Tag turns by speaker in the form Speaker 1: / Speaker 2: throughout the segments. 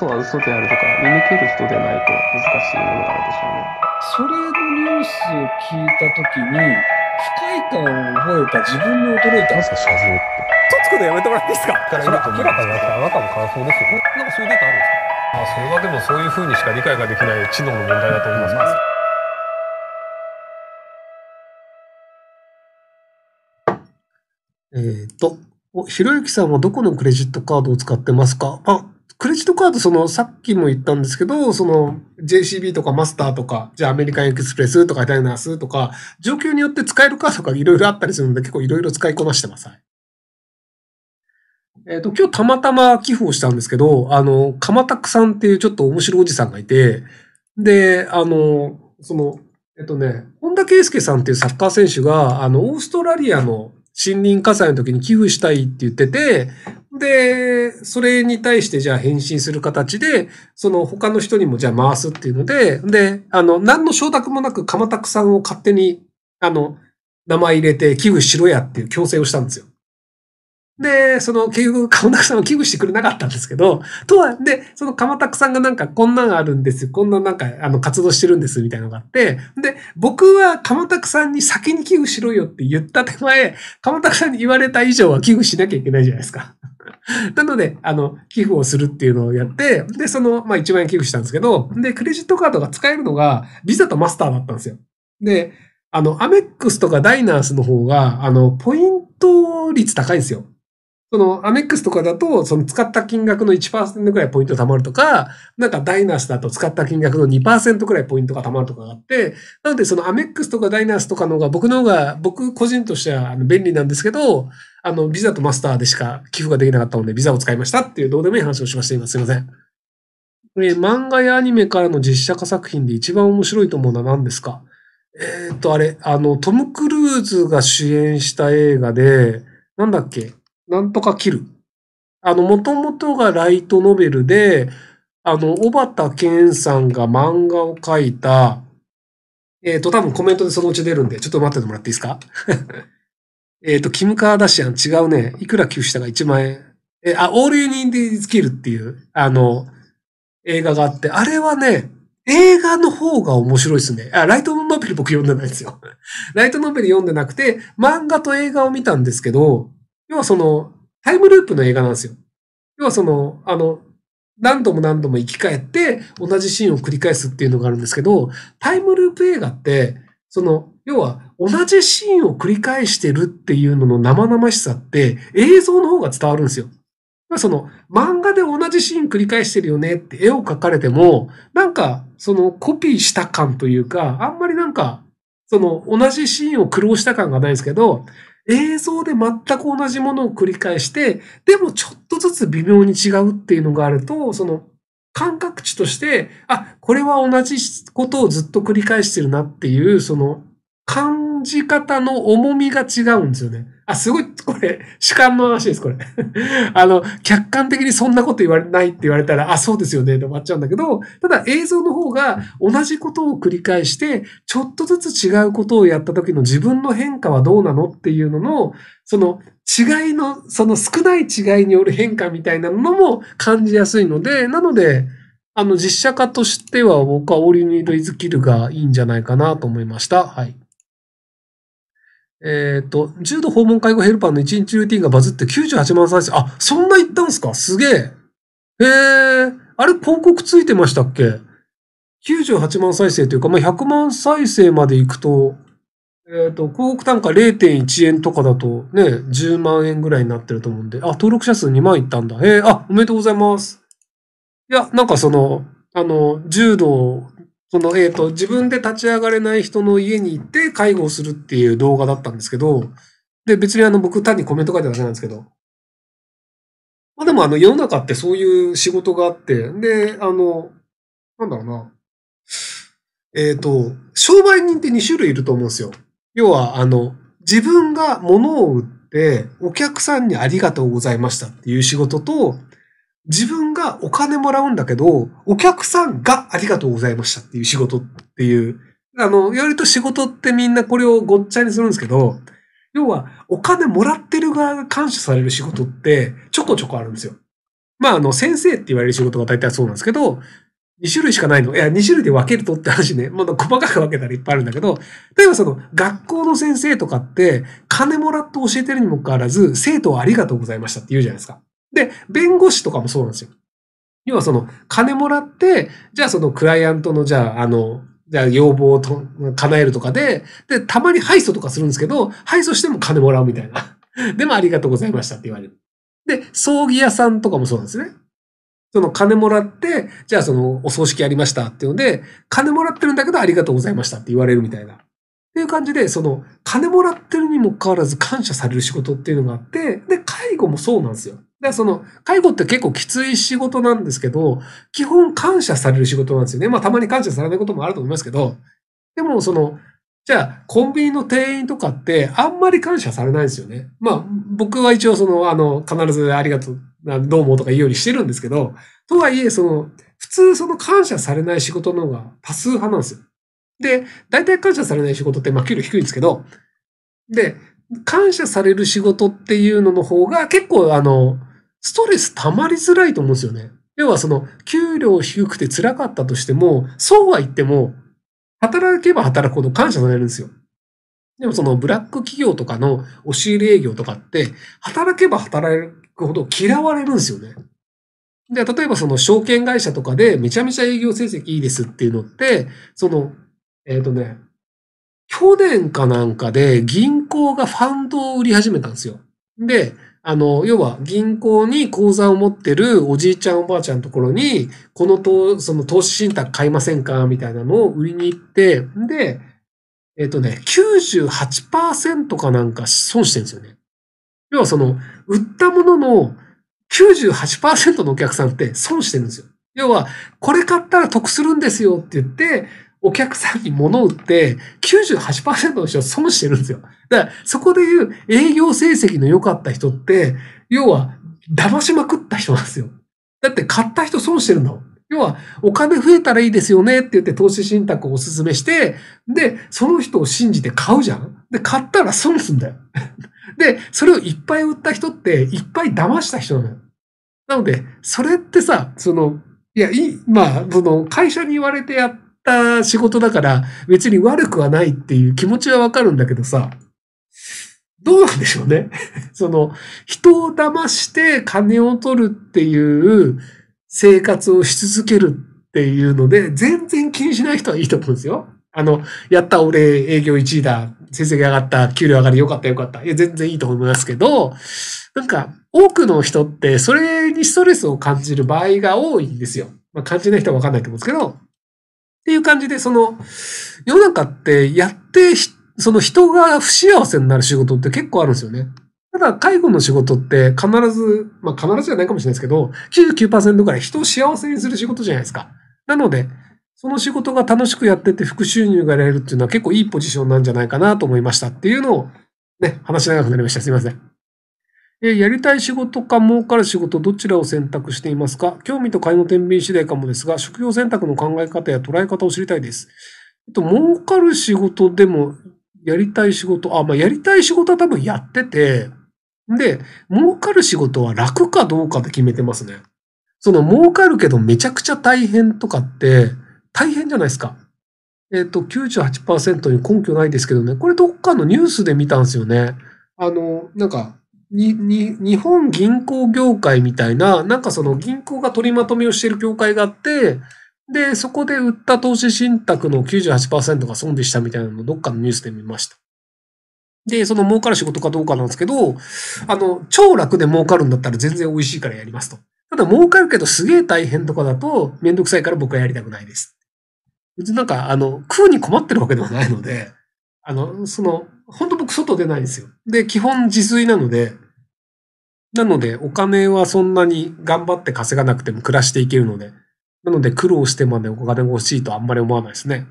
Speaker 1: 嘘は嘘であるとか、見抜ける人でないと難しいものがあるでしょうね。それのニュースを聞いたときに、不快感を覚えた自分に驚いたんですか、写像って。とつくのやめてもらっていいですかそれ明らかにあなたの感想ですよなんかそういうデータあるんですかまあ、それはでもそういうふうにしか理解ができない知能の問題だと思います。えっ、ー、と、ひろゆきさんはどこのクレジットカードを使ってますか、あ、クレジットカード、その、さっきも言ったんですけど、その、JCB とかマスターとか、じゃあアメリカンエクスプレスとかダイナースとか、状況によって使えるカードがいろいろあったりするので、結構いろいろ使いこなしてます。はい、えっ、ー、と、今日たまたま寄付をしたんですけど、あの、かまたくさんっていうちょっと面白いおじさんがいて、で、あの、その、えっとね、本田圭佑さんっていうサッカー選手が、あの、オーストラリアの森林火災の時に寄付したいって言ってて、で、それに対してじゃあ返信する形で、その他の人にもじゃあ回すっていうので、で、あの、何の承諾もなく鎌田さんを勝手に、あの、名前入れて寄付しろやっていう強制をしたんですよ。で、その、結局、鎌田さんは寄付してくれなかったんですけど、とは、で、その鎌田さんがなんか、こんなんあるんですよ、こんななんか、あの、活動してるんです、みたいなのがあって、で、僕は鎌田さんに先に寄付しろよって言った手前、鎌田さんに言われた以上は寄付しなきゃいけないじゃないですか。なので、あの、寄付をするっていうのをやって、で、その、まあ、1万円寄付したんですけど、で、クレジットカードが使えるのが、ビザとマスターだったんですよ。で、あの、アメックスとかダイナースの方が、あの、ポイント率高いんですよ。その、アメックスとかだと、その使った金額の1%ぐらいポイント貯まるとか、なんかダイナースだと使った金額の2%ぐらいポイントが貯まるとかがあって、なのでそのアメックスとかダイナースとかの方が僕の方が、僕個人としては便利なんですけど、あの、ビザとマスターでしか寄付ができなかったので、ビザを使いましたっていうどうでもいい話をしました、今。すいません。え漫画やアニメからの実写化作品で一番面白いと思うのは何ですかえっ、ー、と、あれ、あの、トム・クルーズが主演した映画で、なんだっけなんとか切る。あの、もともとがライトノベルで、あの、小畑健さんが漫画を描いた、えっ、ー、と、多分コメントでそのうち出るんで、ちょっと待っててもらっていいですか えっと、キム・カーダシアン、違うね。いくら寄付したか1万円。え、あ、オールユニーディーズ・キルっていう、あの、映画があって、あれはね、映画の方が面白いですね。あ、ライトノベル僕読んでないですよ。ライトノベル読んでなくて、漫画と映画を見たんですけど、要はその、タイムループの映画なんですよ。要はその、あの、何度も何度も生き返って同じシーンを繰り返すっていうのがあるんですけど、タイムループ映画って、その、要は同じシーンを繰り返してるっていうのの生々しさって映像の方が伝わるんですよ。その漫画で同じシーン繰り返してるよねって絵を描かれても、なんかそのコピーした感というか、あんまりなんかその同じシーンを苦労した感がないんですけど、映像で全く同じものを繰り返して、でもちょっとずつ微妙に違うっていうのがあると、その感覚値として、あ、これは同じことをずっと繰り返してるなっていう、その感じ方の重みが違うんですよね。あ、すごい、これ、主観の話です、これ。あの、客観的にそんなこと言われないって言われたら、あ、そうですよね、で終わっちゃうんだけど、ただ映像の方が同じことを繰り返して、ちょっとずつ違うことをやった時の自分の変化はどうなのっていうのの、その違いの、その少ない違いによる変化みたいなのも感じやすいので、なので、あの、実写化としては僕はオリニード・イズ・キルがいいんじゃないかなと思いました。はい。えっ、ー、と、重度訪問介護ヘルパーの1日ルーティンがバズって98万再生。あ、そんな言ったんすかすげえ。えー、あれ広告ついてましたっけ ?98 万再生というか、まあ、100万再生まで行くと、えっ、ー、と、広告単価0.1円とかだとね、10万円ぐらいになってると思うんで、あ、登録者数2万いったんだ。えー、あ、おめでとうございます。いや、なんかその、あの、柔道その、えっ、ー、と、自分で立ち上がれない人の家に行って介護をするっていう動画だったんですけど、で、別にあの、僕単にコメント書いただけなんですけど、まあでもあの、世の中ってそういう仕事があって、で、あの、なんだろうな、えっ、ー、と、商売人って2種類いると思うんですよ。要は、あの、自分が物を売って、お客さんにありがとうございましたっていう仕事と、自分がお金もらうんだけど、お客さんがありがとうございましたっていう仕事っていう。あの、よりと仕事ってみんなこれをごっちゃにするんですけど、要はお金もらってる側が感謝される仕事ってちょこちょこあるんですよ。まあ、あの、先生って言われる仕事が大体そうなんですけど、2種類しかないの。いや、2種類で分けるとって話ね。まだ細かく分けたらいっぱいあるんだけど、例えばその、学校の先生とかって、金もらって教えてるにもかかわらず、生徒はありがとうございましたって言うじゃないですか。で、弁護士とかもそうなんですよ。要はその、金もらって、じゃあそのクライアントの、じゃあ、あの、じゃあ要望をと叶えるとかで、で、たまに敗訴とかするんですけど、敗訴しても金もらうみたいな。でもありがとうございましたって言われる。で、葬儀屋さんとかもそうなんですね。その金もらって、じゃあそのお葬式やりましたっていうので、金もらってるんだけどありがとうございましたって言われるみたいな。っていう感じで、その金もらってるにもかかわらず感謝される仕事っていうのがあって、で、介護もそうなんですよ。で、その、介護って結構きつい仕事なんですけど、基本感謝される仕事なんですよね。まあ、たまに感謝されないこともあると思いますけど、でも、その、じゃあ、コンビニの店員とかって、あんまり感謝されないんですよね。まあ、僕は一応、その、あの、必ずありがとう、どうもとか言うようにしてるんですけど、とはいえ、その、普通、その感謝されない仕事の方が多数派なんですよ。で、大体感謝されない仕事って、まあ、給料低いんですけど、で、感謝される仕事っていうのの方が、結構、あの、ストレス溜まりづらいと思うんですよね。要はその、給料低くて辛かったとしても、そうは言っても、働けば働くほど感謝されるんですよ。でもそのブラック企業とかの押入れ営業とかって、働けば働くほど嫌われるんですよね。で、例えばその証券会社とかでめちゃめちゃ営業成績いいですっていうのって、その、えっ、ー、とね、去年かなんかで銀行がファンドを売り始めたんですよ。で、あの、要は銀行に口座を持ってるおじいちゃんおばあちゃんのところに、このその投資信託買いませんかみたいなのを売りに行って、で、えっ、とね、98%かなんか損してるんですよね。要はその、売ったものの98%のお客さんって損してるんですよ。要は、これ買ったら得するんですよって言って、お客さんに物を売って98%の人は損してるんですよ。だからそこで言う営業成績の良かった人って、要は騙しまくった人なんですよ。だって買った人損してるんだもん。要は、お金増えたらいいですよねって言って投資信託をお勧めして、で、その人を信じて買うじゃん。で、買ったら損すんだよ。で、それをいっぱい売った人って、いっぱい騙した人なのよ。なので、それってさ、その、いや、いまあ、その、会社に言われてやっった仕事だから、別に悪くはないっていう気持ちはわかるんだけどさ、どうなんでしょうね。その、人を騙して金を取るっていう生活をし続けるっていうので、全然気にしない人はいいと思うんですよ。あの、やった俺営業1位だ、成績上がった、給料上がりよかったよかった。いや、全然いいと思いますけど、なんか、多くの人ってそれにストレスを感じる場合が多いんですよ。まあ、感じない人はわかんないと思うんですけど、っていう感じで、その、世の中ってやって、その人が不幸せになる仕事って結構あるんですよね。ただ、介護の仕事って必ず、まあ必ずじゃないかもしれないですけど、99%ぐらい人を幸せにする仕事じゃないですか。なので、その仕事が楽しくやってて副収入が得られるっていうのは結構いいポジションなんじゃないかなと思いましたっていうのをね、話長くなりました。すいません。えやりたい仕事か儲かる仕事どちらを選択していますか興味と買いの天秤次第かもですが、職業選択の考え方や捉え方を知りたいです。えっと、儲かる仕事でも、やりたい仕事、あ、まあ、やりたい仕事は多分やってて、で、儲かる仕事は楽かどうかで決めてますね。その儲かるけどめちゃくちゃ大変とかって、大変じゃないですか。えっ、と、98%に根拠ないですけどね、これどっかのニュースで見たんですよね。あの、なんか、に、に、日本銀行業界みたいな、なんかその銀行が取りまとめをしている業界があって、で、そこで売った投資信託の98%が損でしたみたいなのをどっかのニュースで見ました。で、その儲かる仕事かどうかなんですけど、あの、超楽で儲かるんだったら全然美味しいからやりますと。ただ儲かるけどすげえ大変とかだとめんどくさいから僕はやりたくないです。別になんか、あの、食うに困ってるわけではないので、あの、その、本当僕外出ないんですよ。で、基本自炊なので、なのでお金はそんなに頑張って稼がなくても暮らしていけるので、なので苦労してまでお金が欲しいとあんまり思わないですね。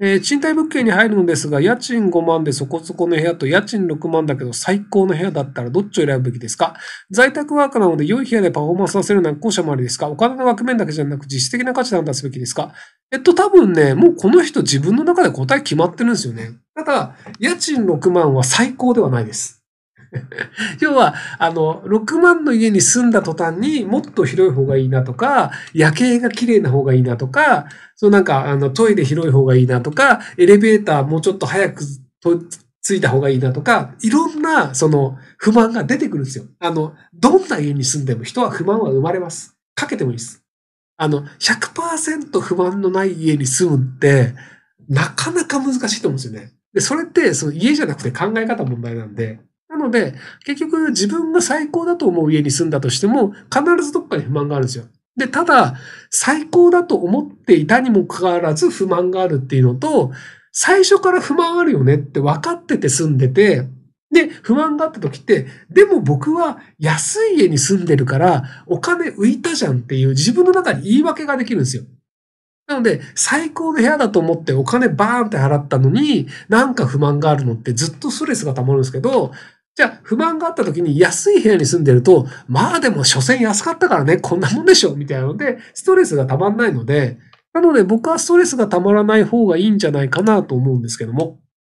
Speaker 1: えー、賃貸物件に入るのですが、家賃5万でそこそこの部屋と家賃6万だけど最高の部屋だったらどっちを選ぶべきですか在宅ワークなので良い部屋でパフォーマンスさせるんて後者もありですかお金の枠面だけじゃなく実質的な価値判断すべきですかえっと、多分ね、もうこの人自分の中で答え決まってるんですよね。ただ、家賃6万は最高ではないです。要は、あの、6万の家に住んだ途端にもっと広い方がいいなとか、夜景が綺麗な方がいいなとか、そのなんか、あの、トイレ広い方がいいなとか、エレベーターもうちょっと早くと着いた方がいいなとか、いろんな、その、不満が出てくるんですよ。あの、どんな家に住んでも人は不満は生まれます。かけてもいいです。あの、100%不満のない家に住むって、なかなか難しいと思うんですよね。で、それって、その家じゃなくて考え方問題なんで、ので、結局自分が最高だと思う家に住んだとしても、必ずどっかに不満があるんですよ。で、ただ、最高だと思っていたにもかかわらず不満があるっていうのと、最初から不満あるよねって分かってて住んでて、で、不満があった時って、でも僕は安い家に住んでるからお金浮いたじゃんっていう自分の中に言い訳ができるんですよ。なので、最高の部屋だと思ってお金バーンって払ったのに、なんか不満があるのってずっとストレスが溜まるんですけど、じゃあ、不満があった時に安い部屋に住んでると、まあでも、所詮安かったからね、こんなもんでしょ、みたいなので、ストレスがたまんないので、なので僕はストレスがたまらない方がいいんじゃないかなと思うんですけども。